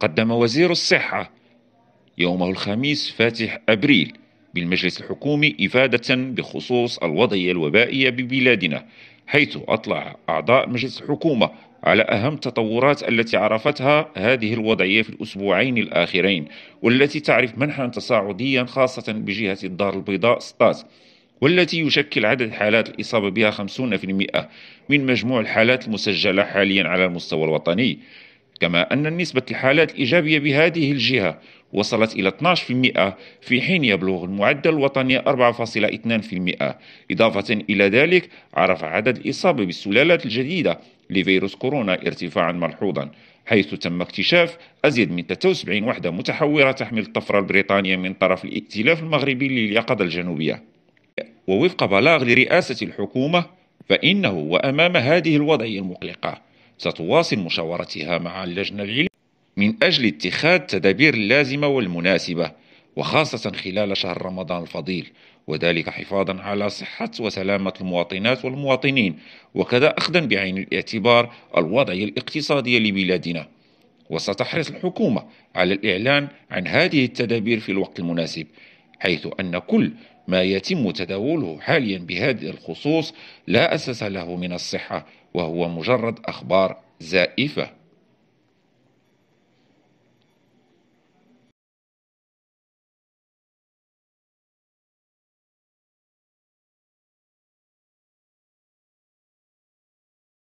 قدم وزير الصحة يومه الخميس فاتح أبريل بالمجلس الحكومي إفادة بخصوص الوضعية الوبائية ببلادنا حيث أطلع أعضاء مجلس الحكومة على أهم التطورات التي عرفتها هذه الوضعية في الأسبوعين الآخرين والتي تعرف منحا تصاعديا خاصة بجهة الدار البيضاء ستات والتي يشكل عدد حالات الإصابة بها 50% من مجموع الحالات المسجلة حاليا على المستوى الوطني كما أن نسبة الحالات الإيجابية بهذه الجهة وصلت إلى 12% في حين يبلغ المعدل الوطني 4.2% إضافة إلى ذلك عرف عدد الإصابة بالسلالات الجديدة لفيروس كورونا ارتفاعا ملحوظا حيث تم اكتشاف أزيد من 73 وحدة متحورة تحمل الطفرة البريطانية من طرف الائتلاف المغربي لليقظة الجنوبية ووفق بلاغ لرئاسة الحكومة فإنه وأمام هذه الوضعية المقلقة ستواصل مشاورتها مع اللجنة العلمية من أجل اتخاذ تدابير اللازمة والمناسبة وخاصة خلال شهر رمضان الفضيل وذلك حفاظا على صحة وسلامة المواطنات والمواطنين وكذا أخذا بعين الاعتبار الوضعية الاقتصادية لبلادنا وستحرص الحكومة على الإعلان عن هذه التدابير في الوقت المناسب حيث أن كل ما يتم تداوله حاليا بهذا الخصوص لا أساس له من الصحة وهو مجرد أخبار زائفة